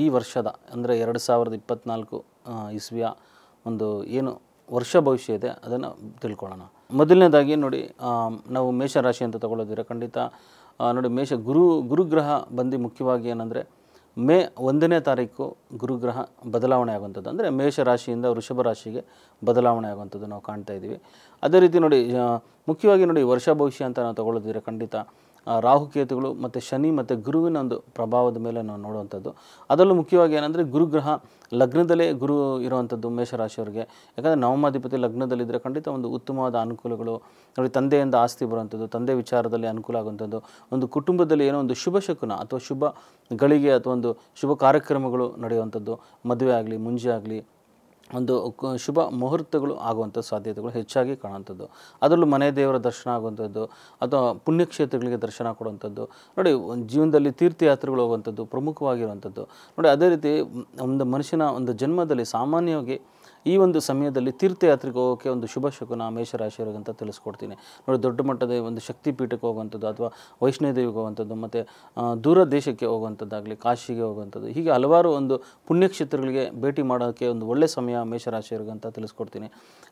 ಈ ವರ್ಷದ ಅಂದರೆ ಎರಡು ಸಾವಿರದ ಇಪ್ಪತ್ತ್ನಾಲ್ಕು ಇಸ್ವಿಯ ಒಂದು ಏನು ವರ್ಷ ಭವಿಷ್ಯ ಇದೆ ಅದನ್ನು ತಿಳ್ಕೊಳ್ಳೋಣ ಮೊದಲನೇದಾಗಿ ನೋಡಿ ನಾವು ಮೇಷರಾಶಿ ಅಂತ ತಗೊಳ್ಳೋದಿರ ಖಂಡಿತ ನೋಡಿ ಮೇಷ ಗುರು ಗುರುಗ್ರಹ ಬಂದು ಮುಖ್ಯವಾಗಿ ಏನಂದರೆ ಮೇ ಒಂದನೇ ತಾರೀಕು ಗುರುಗ್ರಹ ಬದಲಾವಣೆ ಆಗುವಂಥದ್ದು ಅಂದರೆ ಮೇಷರಾಶಿಯಿಂದ ವೃಷಭ ರಾಶಿಗೆ ಬದಲಾವಣೆ ಆಗುವಂಥದ್ದು ನಾವು ಕಾಣ್ತಾ ಇದ್ದೀವಿ ಅದೇ ರೀತಿ ನೋಡಿ ಮುಖ್ಯವಾಗಿ ನೋಡಿ ವರ್ಷ ಭವಿಷ್ಯ ಅಂತ ನಾವು ತಗೊಳ್ಳೋದಿದ್ರೆ ಖಂಡಿತ ರಾಹುಕೇತುಗಳು ಮತ್ತು ಶನಿ ಮತ್ತು ಗುರುವಿನ ಒಂದು ಪ್ರಭಾವದ ಮೇಲೆ ನಾವು ನೋಡುವಂಥದ್ದು ಅದರಲ್ಲೂ ಮುಖ್ಯವಾಗಿ ಏನಂದರೆ ಗುರುಗ್ರಹ ಲಗ್ನದಲ್ಲೇ ಗುರು ಇರುವಂಥದ್ದು ಮೇಷರಾಶಿಯವರಿಗೆ ಯಾಕಂದರೆ ನವಮಾಧಿಪತಿ ಲಗ್ನದಲ್ಲಿದ್ದರೆ ಖಂಡಿತ ಒಂದು ಉತ್ತಮವಾದ ಅನುಕೂಲಗಳು ನೋಡಿ ತಂದೆಯಿಂದ ಆಸ್ತಿ ಬರುವಂಥದ್ದು ತಂದೆ ವಿಚಾರದಲ್ಲಿ ಅನುಕೂಲ ಆಗುವಂಥದ್ದು ಒಂದು ಕುಟುಂಬದಲ್ಲಿ ಏನೋ ಒಂದು ಶುಭ ಶಕುನ ಅಥವಾ ಶುಭ ಗಳಿಗೆ ಅಥವಾ ಒಂದು ಶುಭ ಕಾರ್ಯಕ್ರಮಗಳು ನಡೆಯುವಂಥದ್ದು ಮದುವೆ ಆಗಲಿ ಮುಂಜೆ ಆಗಲಿ ಒಂದು ಶುಭ ಮುಹೂರ್ತಗಳು ಆಗುವಂಥ ಸಾಧ್ಯತೆಗಳು ಹೆಚ್ಚಾಗಿ ಕಾಣುವಂಥದ್ದು ಅದರಲ್ಲೂ ಮನೆ ದೇವರ ದರ್ಶನ ಆಗುವಂಥದ್ದು ಅಥವಾ ಪುಣ್ಯಕ್ಷೇತ್ರಗಳಿಗೆ ದರ್ಶನ ಕೊಡುವಂಥದ್ದು ನೋಡಿ ಜೀವನದಲ್ಲಿ ತೀರ್ಥಯಾತ್ರೆಗಳು ಹೋಗುವಂಥದ್ದು ಪ್ರಮುಖವಾಗಿರುವಂಥದ್ದು ನೋಡಿ ಅದೇ ರೀತಿ ಒಂದು ಮನುಷ್ಯನ ಒಂದು ಜನ್ಮದಲ್ಲಿ ಸಾಮಾನ್ಯವಾಗಿ ಈ ಒಂದು ಸಮಯದಲ್ಲಿ ತೀರ್ಥಯಾತ್ರೆಗೆ ಹೋಗೋಕ್ಕೆ ಒಂದು ಶುಭ ಶಕುನ ಮೇಷರಾಶಿಯವ್ರಿಗೆ ಅಂತ ತಿಳಿಸ್ಕೊಡ್ತೀನಿ ನೋಡಿ ದೊಡ್ಡ ಮಟ್ಟದ ಒಂದು ಶಕ್ತಿ ಪೀಠಕ್ಕೆ ಹೋಗುವಂಥದ್ದು ಅಥವಾ ವೈಷ್ಣೋದೇವಿಗೆ ಹೋಗುವಂಥದ್ದು ಮತ್ತು ದೂರ ದೇಶಕ್ಕೆ ಹೋಗುವಂಥದ್ದಾಗಲಿ ಕಾಶಿಗೆ ಹೋಗುವಂಥದ್ದು ಹೀಗೆ ಹಲವಾರು ಒಂದು ಪುಣ್ಯಕ್ಷೇತ್ರಗಳಿಗೆ ಭೇಟಿ ಮಾಡೋಕ್ಕೆ ಒಂದು ಒಳ್ಳೆಯ ಸಮಯ ಮೇಷರಾಶಿಯವ್ರಿಗೆ ಅಂತ ತಿಳಿಸ್ಕೊಡ್ತೀನಿ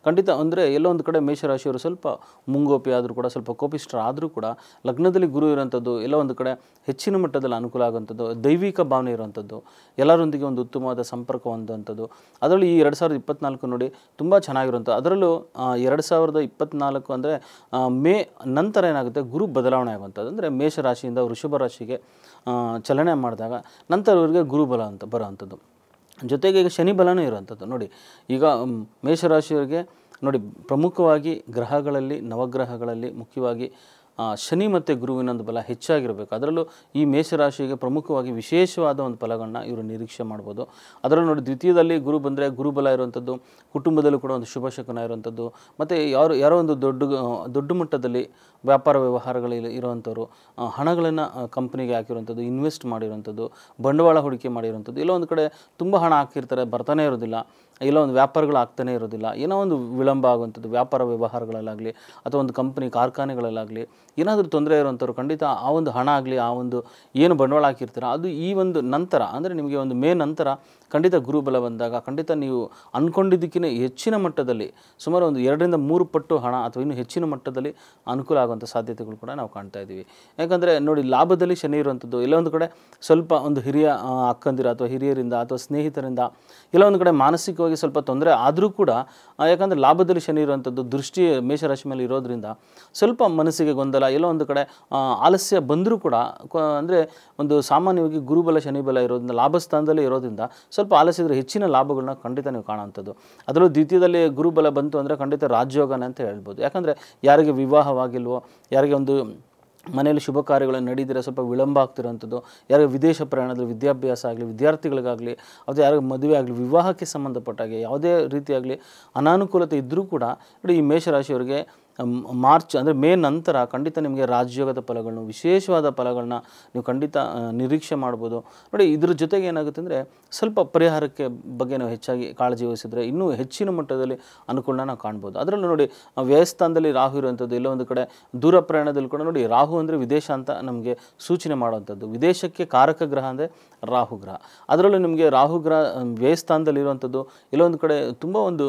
ಖಂಡಿತ ಅಂದರೆ ಎಲ್ಲೋ ಒಂದು ಕಡೆ ಮೇಷರಾಶಿಯವರು ಸ್ವಲ್ಪ ಮುಂಗೋಪಿ ಆದರೂ ಕೂಡ ಸ್ವಲ್ಪ ಆದರೂ ಕೂಡ ಲಗ್ನದಲ್ಲಿ ಗುರು ಇರುವಂಥದ್ದು ಎಲ್ಲ ಒಂದು ಕಡೆ ಹೆಚ್ಚಿನ ಮಟ್ಟದಲ್ಲಿ ಅನುಕೂಲ ಆಗುವಂಥದ್ದು ದೈವಿಕ ಭಾವನೆ ಇರುವಂಥದ್ದು ಎಲ್ಲರೊಂದಿಗೆ ಒಂದು ಉತ್ತಮವಾದ ಸಂಪರ್ಕ ಹೊಂದುವಂಥದ್ದು ಅದರಲ್ಲಿ ಈ ಎರಡು ಸಾವಿರದ ಇಪ್ಪತ್ತು ಇಪ್ಪತ್ನಾಲ್ಕು ನೋಡಿ ತುಂಬ ಚೆನ್ನಾಗಿರುವಂಥ ಅದರಲ್ಲೂ ಎರಡು ಸಾವಿರದ ಇಪ್ಪತ್ನಾಲ್ಕು ಅಂದರೆ ಮೇ ನಂತರ ಏನಾಗುತ್ತೆ ಗುರು ಬದಲಾವಣೆ ಆಗುವಂಥದ್ದು ಅಂದರೆ ಮೇಷರಾಶಿಯಿಂದ ವೃಷಭ ರಾಶಿಗೆ ಚಲನೆ ಮಾಡಿದಾಗ ನಂತರ ಇವರಿಗೆ ಗುರುಬಲ ಅಂತ ಬರೋವಂಥದ್ದು ಜೊತೆಗೆ ಈಗ ಶನಿ ಬಲನೂ ಇರುವಂಥದ್ದು ನೋಡಿ ಈಗ ಮೇಷರಾಶಿಯವರಿಗೆ ನೋಡಿ ಪ್ರಮುಖವಾಗಿ ಗ್ರಹಗಳಲ್ಲಿ ನವಗ್ರಹಗಳಲ್ಲಿ ಮುಖ್ಯವಾಗಿ ಶನಿ ಮತ್ತು ಒಂದು ಬಲ ಹೆಚ್ಚಾಗಿರಬೇಕು ಅದರಲ್ಲೂ ಈ ಮೇಷರಾಶಿಗೆ ಪ್ರಮುಖವಾಗಿ ವಿಶೇಷವಾದ ಒಂದು ಫಲಗಳನ್ನ ಇವರು ನಿರೀಕ್ಷೆ ಮಾಡ್ಬೋದು ಅದರಲ್ಲೂ ನೋಡಿ ದ್ವಿತೀಯದಲ್ಲಿ ಗುರು ಬಂದರೆ ಗುರುಬಲ ಇರುವಂಥದ್ದು ಕುಟುಂಬದಲ್ಲೂ ಕೂಡ ಒಂದು ಶುಭ ಶಕುನ ಇರುವಂಥದ್ದು ಮತ್ತು ಯಾರು ಯಾರೋ ಒಂದು ದೊಡ್ಡ ದೊಡ್ಡ ಮಟ್ಟದಲ್ಲಿ ವ್ಯಾಪಾರ ವ್ಯವಹಾರಗಳಲ್ಲಿ ಇರುವಂಥವ್ರು ಹಣಗಳನ್ನು ಕಂಪ್ನಿಗೆ ಹಾಕಿರುವಂಥದ್ದು ಇನ್ವೆಸ್ಟ್ ಮಾಡಿರುವಂಥದ್ದು ಬಂಡವಾಳ ಹೂಡಿಕೆ ಮಾಡಿರುವಂಥದ್ದು ಇಲ್ಲ ಒಂದು ಕಡೆ ತುಂಬ ಹಣ ಹಾಕಿರ್ತಾರೆ ಬರ್ತಾನೆ ಇರೋದಿಲ್ಲ ಎಲ್ಲೋ ಒಂದು ವ್ಯಾಪಾರಗಳು ಆಗ್ತಾನೇ ಇರೋದಿಲ್ಲ ಏನೋ ಒಂದು ವಿಳಂಬ ಆಗುವಂಥದ್ದು ವ್ಯಾಪಾರ ವ್ಯವಹಾರಗಳಲ್ಲಾಗಲಿ ಅಥವಾ ಒಂದು ಕಂಪ್ನಿ ಕಾರ್ಖಾನೆಗಳಲ್ಲಾಗಲಿ ಏನಾದರೂ ತೊಂದರೆ ಇರುವಂಥವ್ರು ಖಂಡಿತ ಆ ಒಂದು ಹಣ ಆಗಲಿ ಆ ಒಂದು ಏನು ಬಂಡವಾಳ ಹಾಕಿರ್ತೀರ ಅದು ಈ ಒಂದು ನಂತರ ಅಂದರೆ ನಿಮಗೆ ಒಂದು ಮೇ ನಂತರ ಖಂಡಿತ ಗುರುಬಲ ಬಂದಾಗ ಖಂಡಿತ ನೀವು ಅಂದ್ಕೊಂಡಿದ್ದಕ್ಕಿಂತ ಹೆಚ್ಚಿನ ಮಟ್ಟದಲ್ಲಿ ಸುಮಾರು ಒಂದು ಎರಡರಿಂದ ಮೂರು ಪಟ್ಟು ಹಣ ಅಥವಾ ಇನ್ನೂ ಹೆಚ್ಚಿನ ಮಟ್ಟದಲ್ಲಿ ಅನುಕೂಲ ಆಗುವಂಥ ಸಾಧ್ಯತೆಗಳು ಕೂಡ ನಾವು ಕಾಣ್ತಾ ಇದ್ದೀವಿ ಯಾಕಂದರೆ ನೋಡಿ ಲಾಭದಲ್ಲಿ ಶನಿ ಇರುವಂಥದ್ದು ಒಂದು ಕಡೆ ಸ್ವಲ್ಪ ಒಂದು ಹಿರಿಯ ಅಕ್ಕಂದಿರ ಅಥವಾ ಹಿರಿಯರಿಂದ ಅಥವಾ ಸ್ನೇಹಿತರಿಂದ ಎಲ್ಲ ಒಂದು ಕಡೆ ಮಾನಸಿಕವಾಗಿ ಸ್ವಲ್ಪ ತೊಂದರೆ ಆದರೂ ಕೂಡ ಯಾಕಂದರೆ ಲಾಭದಲ್ಲಿ ಶನಿ ಇರುವಂಥದ್ದು ದೃಷ್ಟಿ ಮೇಷರಾಶಿ ಮೇಲೆ ಇರೋದ್ರಿಂದ ಸ್ವಲ್ಪ ಮನಸ್ಸಿಗೆ ಗೊಂದಲ ಗೊಂದಲ ಎಲ್ಲೋ ಒಂದು ಕಡೆ ಆಲಸ್ಯ ಬಂದರೂ ಕೂಡ ಅಂದರೆ ಒಂದು ಸಾಮಾನ್ಯವಾಗಿ ಗುರುಬಲ ಶನಿಬಲ ಇರೋದ್ರಿಂದ ಲಾಭಸ್ಥಾನದಲ್ಲಿ ಇರೋದ್ರಿಂದ ಸ್ವಲ್ಪ ಆಲಸ್ಯದ ಹೆಚ್ಚಿನ ಲಾಭಗಳನ್ನ ಖಂಡಿತ ನೀವು ಕಾಣುವಂಥದ್ದು ಅದರಲ್ಲೂ ದ್ವಿತೀಯದಲ್ಲಿ ಗುರುಬಲ ಬಂತು ಅಂದರೆ ಖಂಡಿತ ರಾಜ್ಯೋಗನ ಅಂತ ಹೇಳ್ಬೋದು ಯಾಕಂದರೆ ಯಾರಿಗೆ ವಿವಾಹವಾಗಿಲ್ವೋ ಯಾರಿಗೆ ಒಂದು ಮನೆಯಲ್ಲಿ ಶುಭ ಕಾರ್ಯಗಳು ನಡೀದಿರ ಸ್ವಲ್ಪ ವಿಳಂಬ ಆಗ್ತಿರೋಂಥದ್ದು ಯಾರಿಗೆ ವಿದೇಶ ಪ್ರಯಾಣದಲ್ಲಿ ವಿದ್ಯಾಭ್ಯಾಸ ಆಗಲಿ ವಿದ್ಯಾರ್ಥಿಗಳಿಗಾಗಲಿ ಅದು ಯಾರಿಗೆ ಮದುವೆ ಆಗಲಿ ವಿವಾಹಕ್ಕೆ ಸಂಬಂಧಪಟ್ಟಾಗೆ ಯಾವುದೇ ರೀತಿಯಾಗಲಿ ಅನಾನುಕೂಲತೆ ಇದ್ದರೂ ಕೂಡ ನೋಡಿ ಈ ಮೇಷರಾಶಿಯವರಿಗೆ ಮಾರ್ಚ್ ಅಂದರೆ ಮೇ ನಂತರ ಖಂಡಿತ ನಿಮಗೆ ರಾಜ್ಯೋಗದ ಫಲಗಳನ್ನು ವಿಶೇಷವಾದ ಫಲಗಳನ್ನ ನೀವು ಖಂಡಿತ ನಿರೀಕ್ಷೆ ಮಾಡ್ಬೋದು ನೋಡಿ ಇದ್ರ ಜೊತೆಗೆ ಏನಾಗುತ್ತೆ ಅಂದರೆ ಸ್ವಲ್ಪ ಪರಿಹಾರಕ್ಕೆ ಬಗ್ಗೆ ನಾವು ಹೆಚ್ಚಾಗಿ ಕಾಳಜಿ ವಹಿಸಿದರೆ ಇನ್ನೂ ಹೆಚ್ಚಿನ ಮಟ್ಟದಲ್ಲಿ ಅನುಕೂಲನ ನಾವು ಕಾಣ್ಬೋದು ಅದರಲ್ಲೂ ನೋಡಿ ವ್ಯಯಸ್ಥಾನದಲ್ಲಿ ರಾಹು ಇರುವಂಥದ್ದು ಎಲ್ಲ ಒಂದು ಕಡೆ ದೂರ ಪ್ರಯಾಣದಲ್ಲಿ ಕೂಡ ನೋಡಿ ರಾಹು ಅಂದರೆ ವಿದೇಶ ಅಂತ ನಮಗೆ ಸೂಚನೆ ಮಾಡುವಂಥದ್ದು ವಿದೇಶಕ್ಕೆ ಕಾರಕ ಗ್ರಹ ಅಂದರೆ ರಾಹು ಗ್ರಹ ಅದರಲ್ಲೂ ನಿಮಗೆ ರಾಹು ಗ್ರಹ ವ್ಯಯಸ್ಥಾನದಲ್ಲಿ ಇರುವಂಥದ್ದು ಒಂದು ಕಡೆ ತುಂಬ ಒಂದು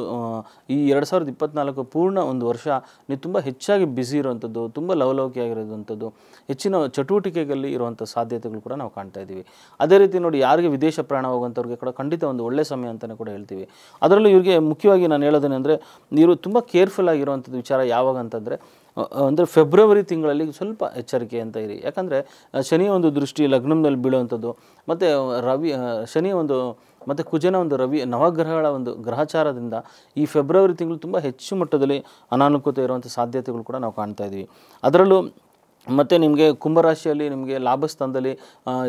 ಈ ಎರಡು ಸಾವಿರದ ಇಪ್ಪತ್ನಾಲ್ಕು ಪೂರ್ಣ ಒಂದು ವರ್ಷ ಅಲ್ಲಿ ತುಂಬ ಹೆಚ್ಚಾಗಿ ಬ್ಯುಸಿ ಇರುವಂಥದ್ದು ತುಂಬ ಲವಲವಿಕೆಯಾಗಿರೋದಂಥದ್ದು ಹೆಚ್ಚಿನ ಚಟುವಟಿಕೆಗಳಲ್ಲಿ ಇರುವಂಥ ಸಾಧ್ಯತೆಗಳು ಕೂಡ ನಾವು ಕಾಣ್ತಾ ಇದ್ದೀವಿ ಅದೇ ರೀತಿ ನೋಡಿ ಯಾರಿಗೆ ವಿದೇಶ ಪ್ರಾಣ ಹೋಗುವಂಥವ್ರಿಗೆ ಕೂಡ ಖಂಡಿತ ಒಂದು ಒಳ್ಳೆಯ ಸಮಯ ಅಂತಲೇ ಕೂಡ ಹೇಳ್ತೀವಿ ಅದರಲ್ಲೂ ಇವರಿಗೆ ಮುಖ್ಯವಾಗಿ ನಾನು ಹೇಳೋದೇನೆಂದರೆ ಇವರು ತುಂಬ ಕೇರ್ಫುಲ್ ಆಗಿರುವಂಥದ್ದು ವಿಚಾರ ಯಾವಾಗ ಅಂತಂದರೆ ಅಂದರೆ ಫೆಬ್ರವರಿ ತಿಂಗಳಲ್ಲಿ ಸ್ವಲ್ಪ ಎಚ್ಚರಿಕೆ ಅಂತ ಇರಿ ಯಾಕಂದರೆ ಶನಿಯ ಒಂದು ದೃಷ್ಟಿ ಲಗ್ನದಲ್ಲಿ ಬೀಳುವಂಥದ್ದು ಮತ್ತು ರವಿ ಶನಿ ಒಂದು ಮತ್ತು ಕುಜನ ಒಂದು ರವಿ ನವಗ್ರಹಗಳ ಒಂದು ಗ್ರಹಚಾರದಿಂದ ಈ ಫೆಬ್ರವರಿ ತಿಂಗಳು ತುಂಬ ಹೆಚ್ಚು ಮಟ್ಟದಲ್ಲಿ ಅನಾನುಕೂಲತೆ ಇರುವಂಥ ಸಾಧ್ಯತೆಗಳು ಕೂಡ ನಾವು ಕಾಣ್ತಾ ಇದ್ದೀವಿ ಅದರಲ್ಲೂ ಮತ್ತು ನಿಮಗೆ ಕುಂಭರಾಶಿಯಲ್ಲಿ ನಿಮಗೆ ಲಾಭಸ್ಥಾನದಲ್ಲಿ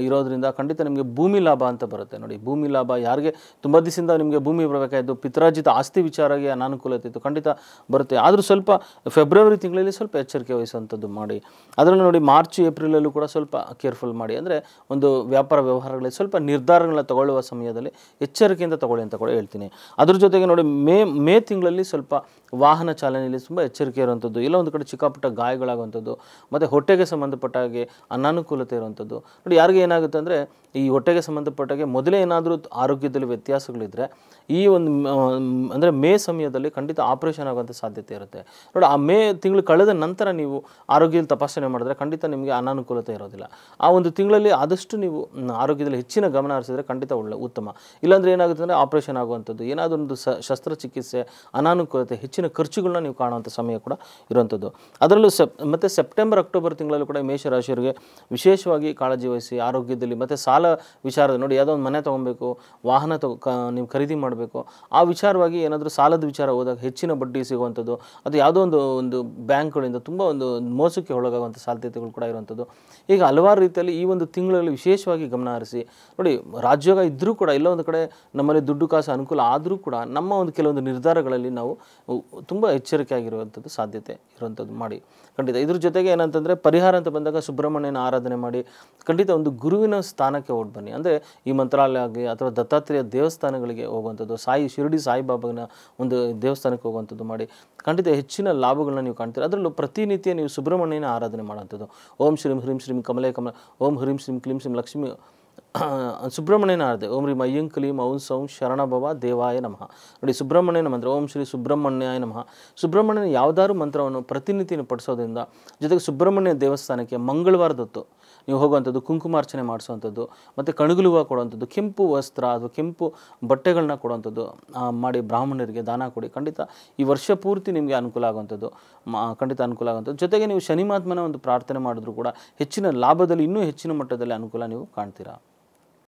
ಇರೋದರಿಂದ ಖಂಡಿತ ನಿಮಗೆ ಭೂಮಿ ಲಾಭ ಅಂತ ಬರುತ್ತೆ ನೋಡಿ ಭೂಮಿ ಲಾಭ ಯಾರಿಗೆ ತುಂಬ ದಿವಸದಿಂದ ನಿಮಗೆ ಭೂಮಿ ಬರಬೇಕಾಯಿತು ಪಿತ್ರಾಜಿತ ಆಸ್ತಿ ವಿಚಾರಕ್ಕೆ ಅನಾನುಕೂಲತೆ ಇತ್ತು ಖಂಡಿತ ಬರುತ್ತೆ ಆದರೂ ಸ್ವಲ್ಪ ಫೆಬ್ರವರಿ ತಿಂಗಳಲ್ಲಿ ಸ್ವಲ್ಪ ಎಚ್ಚರಿಕೆ ವಹಿಸುವಂಥದ್ದು ಮಾಡಿ ಅದರಲ್ಲೂ ನೋಡಿ ಮಾರ್ಚ್ ಏಪ್ರಿಲಲ್ಲೂ ಕೂಡ ಸ್ವಲ್ಪ ಕೇರ್ಫುಲ್ ಮಾಡಿ ಅಂದರೆ ಒಂದು ವ್ಯಾಪಾರ ವ್ಯವಹಾರಗಳಲ್ಲಿ ಸ್ವಲ್ಪ ನಿರ್ಧಾರಗಳನ್ನ ತಗೊಳ್ಳುವ ಸಮಯದಲ್ಲಿ ಎಚ್ಚರಿಕೆಯಿಂದ ತಗೊಳ್ಳಿ ಅಂತ ಕೂಡ ಹೇಳ್ತೀನಿ ಅದ್ರ ಜೊತೆಗೆ ನೋಡಿ ಮೇ ಮೇ ತಿಂಗಳಲ್ಲಿ ಸ್ವಲ್ಪ ವಾಹನ ಚಾಲನೆಯಲ್ಲಿ ತುಂಬ ಎಚ್ಚರಿಕೆ ಇರುವಂಥದ್ದು ಇಲ್ಲ ಒಂದು ಕಡೆ ಚಿಕ್ಕಪುಟ್ಟ ಗಾಯಗಳಾಗುವಂಥದ್ದು ಮತ್ತು ಹೊಟ್ಟೆ ಹೊಟ್ಟೆಗೆ ಸಂಬಂಧಪಟ್ಟ ಹಾಗೆ ಅನಾನುಕೂಲತೆ ಇರುವಂಥದ್ದು ನೋಡಿ ಯಾರಿಗೆ ಏನಾಗುತ್ತೆ ಅಂದರೆ ಈ ಹೊಟ್ಟೆಗೆ ಸಂಬಂಧಪಟ್ಟಾಗೆ ಮೊದಲೇ ಏನಾದರೂ ಆರೋಗ್ಯದಲ್ಲಿ ವ್ಯತ್ಯಾಸಗಳಿದ್ದರೆ ಈ ಒಂದು ಅಂದರೆ ಮೇ ಸಮಯದಲ್ಲಿ ಖಂಡಿತ ಆಪ್ರೇಷನ್ ಆಗುವಂಥ ಸಾಧ್ಯತೆ ಇರುತ್ತೆ ನೋಡಿ ಆ ಮೇ ತಿಂಗಳು ಕಳೆದ ನಂತರ ನೀವು ಆರೋಗ್ಯದಲ್ಲಿ ತಪಾಸಣೆ ಮಾಡಿದ್ರೆ ಖಂಡಿತ ನಿಮಗೆ ಅನಾನುಕೂಲತೆ ಇರೋದಿಲ್ಲ ಆ ಒಂದು ತಿಂಗಳಲ್ಲಿ ಆದಷ್ಟು ನೀವು ಆರೋಗ್ಯದಲ್ಲಿ ಹೆಚ್ಚಿನ ಗಮನ ಹರಿಸಿದರೆ ಖಂಡಿತ ಒಳ್ಳೆ ಉತ್ತಮ ಇಲ್ಲಾಂದರೆ ಏನಾಗುತ್ತೆ ಅಂದರೆ ಆಪ್ರೇಷನ್ ಆಗುವಂಥದ್ದು ಒಂದು ಸ ಶಸ್ತ್ರಚಿಕಿತ್ಸೆ ಅನಾನುಕೂಲತೆ ಹೆಚ್ಚಿನ ಖರ್ಚುಗಳನ್ನ ನೀವು ಕಾಣುವಂಥ ಸಮಯ ಕೂಡ ಇರುವಂಥದ್ದು ಅದರಲ್ಲೂ ಸೆಪ್ ಮತ್ತು ಸೆಪ್ಟೆಂಬರ್ ಅಕ್ಟೋಬರ್ ತಿಂಗಳಲ್ಲೂ ಕೂಡ ಮೇಷರಾಶಿಯವರಿಗೆ ವಿಶೇಷವಾಗಿ ಕಾಳಜಿ ವಹಿಸಿ ಆರೋಗ್ಯದಲ್ಲಿ ಮತ್ತು ಸಾಲ ವಿಚಾರದ ನೋಡಿ ಯಾವುದೋ ಒಂದು ಮನೆ ತೊಗೊಬೇಕು ವಾಹನ ತೊ ನೀವು ಖರೀದಿ ಮಾಡಬೇಕು ಆ ವಿಚಾರವಾಗಿ ಏನಾದರೂ ಸಾಲದ ವಿಚಾರ ಹೋದಾಗ ಹೆಚ್ಚಿನ ಬಡ್ಡಿ ಸಿಗುವಂಥದ್ದು ಅದು ಯಾವುದೋ ಒಂದು ಒಂದು ಬ್ಯಾಂಕ್ಗಳಿಂದ ತುಂಬ ಒಂದು ಮೋಸಕ್ಕೆ ಒಳಗಾಗುವಂಥ ಸಾಧ್ಯತೆಗಳು ಕೂಡ ಇರುವಂಥದ್ದು ಈಗ ಹಲವಾರು ರೀತಿಯಲ್ಲಿ ಈ ಒಂದು ತಿಂಗಳಲ್ಲಿ ವಿಶೇಷವಾಗಿ ಗಮನ ಹರಿಸಿ ನೋಡಿ ರಾಜ್ಯೋಗ ಇದ್ದರೂ ಕೂಡ ಇಲ್ಲ ಒಂದು ಕಡೆ ನಮ್ಮಲ್ಲಿ ದುಡ್ಡು ಕಾಸು ಅನುಕೂಲ ಆದರೂ ಕೂಡ ನಮ್ಮ ಒಂದು ಕೆಲವೊಂದು ನಿರ್ಧಾರಗಳಲ್ಲಿ ನಾವು ತುಂಬ ಎಚ್ಚರಿಕೆ ಆಗಿರುವಂಥದ್ದು ಸಾಧ್ಯತೆ ಇರುವಂಥದ್ದು ಮಾಡಿ ಖಂಡಿತ ಇದ್ರ ಜೊತೆಗೆ ಏನಂತಂದರೆ ಪರಿಹಾರ ಅಂತ ಬಂದಾಗ ಸುಬ್ರಹ್ಮಣ್ಯನ ಆರಾಧನೆ ಮಾಡಿ ಖಂಡಿತ ಒಂದು ಗುರುವಿನ ಸ್ಥಾನಕ್ಕೆ ಓಡ್ ಬನ್ನಿ ಅಂದರೆ ಈ ಮಂತ್ರಾಲಯ ಆಗಿ ಅಥವಾ ದತ್ತಾತ್ರೇಯ ದೇವಸ್ಥಾನಗಳಿಗೆ ಹೋಗುವಂಥದ್ದು ಸಾಯಿ ಶಿರಡಿ ಸಾಯಿಬಾಬಾನ ಒಂದು ದೇವಸ್ಥಾನಕ್ಕೆ ಹೋಗುವಂಥದ್ದು ಮಾಡಿ ಖಂಡಿತ ಹೆಚ್ಚಿನ ಲಾಭಗಳನ್ನ ನೀವು ಕಾಣ್ತೀರಿ ಅದರಲ್ಲೂ ಪ್ರತಿನಿತ್ಯ ನೀವು ಸುಬ್ರಹ್ಮಣ್ಯನ ಆರಾಧನೆ ಮಾಡುವಂಥದ್ದು ಓಂ ಶ್ರೀಂ ಹ್ರೀಂ ಶ್ರೀಂ ಕಮಲೇ ಕಮಲ ಓಂ ಹ್ರೀಂ ಶ್ರೀಂ ಕ್ಲೀಂ ಶ್ರೀಂ ಲಕ್ಷ್ಮಿ ಸುಬ್ರಹ್ಮಣ್ಯನ ಆರದೆ ಓಂ ರೀ ಮಯ್ಯಂಕಲಿ ಮೌನ್ ಸೌಂ ಶರಣಭವ ದೇವಾಯ ನಮಃ ನೋಡಿ ಸುಬ್ರಹ್ಮಣ್ಯನ ಮಂತ್ರ ಓಂ ಶ್ರೀ ಸುಬ್ರಹ್ಮಣ್ಯಾಯ ನಮಃ ಸುಬ್ರಹ್ಮಣ್ಯನ ಯಾವುದಾದ್ರು ಮಂತ್ರವನ್ನು ಪ್ರತಿನಿತ್ಯ ಪಡಿಸೋದ್ರಿಂದ ಜೊತೆಗೆ ಸುಬ್ರಹ್ಮಣ್ಯ ದೇವಸ್ಥಾನಕ್ಕೆ ಮಂಗಳವಾರದೊತ್ತು ನೀವು ಹೋಗುವಂಥದ್ದು ಕುಂಕುಮಾರ್ಚನೆ ಮಾಡಿಸುವಂಥದ್ದು ಮತ್ತು ಕಣಗುಲುವ ಕೊಡುವಂಥದ್ದು ಕೆಂಪು ವಸ್ತ್ರ ಅಥವಾ ಕೆಂಪು ಬಟ್ಟೆಗಳನ್ನ ಕೊಡುವಂಥದ್ದು ಮಾಡಿ ಬ್ರಾಹ್ಮಣರಿಗೆ ದಾನ ಕೊಡಿ ಖಂಡಿತ ಈ ವರ್ಷ ಪೂರ್ತಿ ನಿಮಗೆ ಅನುಕೂಲ ಆಗುವಂಥದ್ದು ಖಂಡಿತ ಅನುಕೂಲ ಆಗುವಂಥದ್ದು ಜೊತೆಗೆ ನೀವು ಶನಿಮಾತ್ಮನ ಒಂದು ಪ್ರಾರ್ಥನೆ ಮಾಡಿದ್ರು ಕೂಡ ಹೆಚ್ಚಿನ ಲಾಭದಲ್ಲಿ ಇನ್ನೂ ಹೆಚ್ಚಿನ ಮಟ್ಟದಲ್ಲಿ ಅನುಕೂಲ ನೀವು ಕಾಣ್ತೀರಾ